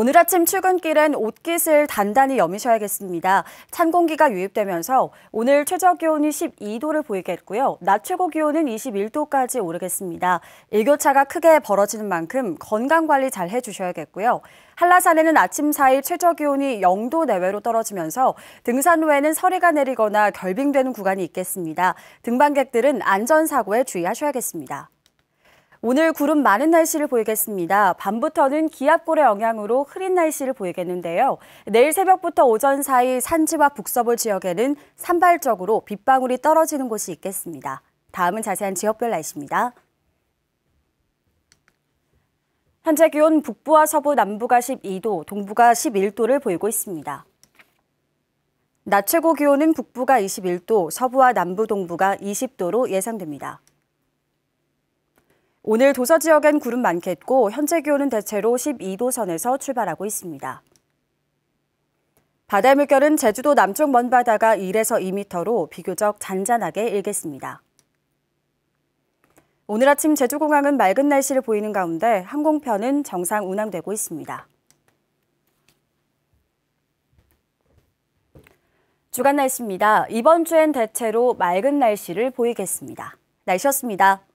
오늘 아침 출근길엔 옷깃을 단단히 여미셔야겠습니다. 찬 공기가 유입되면서 오늘 최저 기온이 12도를 보이겠고요. 낮 최고 기온은 21도까지 오르겠습니다. 일교차가 크게 벌어지는 만큼 건강 관리 잘 해주셔야겠고요. 한라산에는 아침 사이 최저 기온이 0도 내외로 떨어지면서 등산 후에는 서리가 내리거나 결빙되는 구간이 있겠습니다. 등반객들은 안전사고에 주의하셔야겠습니다. 오늘 구름 많은 날씨를 보이겠습니다. 밤부터는 기압골의 영향으로 흐린 날씨를 보이겠는데요. 내일 새벽부터 오전 사이 산지와 북서부 지역에는 산발적으로 빗방울이 떨어지는 곳이 있겠습니다. 다음은 자세한 지역별 날씨입니다. 현재 기온 북부와 서부 남부가 12도, 동부가 11도를 보이고 있습니다. 낮 최고 기온은 북부가 21도, 서부와 남부 동부가 20도로 예상됩니다. 오늘 도서 지역엔 구름 많겠고 현재 기온은 대체로 12도 선에서 출발하고 있습니다. 바다 물결은 제주도 남쪽 먼바다가 1에서 2m로 비교적 잔잔하게 일겠습니다. 오늘 아침 제주공항은 맑은 날씨를 보이는 가운데 항공편은 정상 운항되고 있습니다. 주간 날씨입니다. 이번 주엔 대체로 맑은 날씨를 보이겠습니다. 날씨였습니다.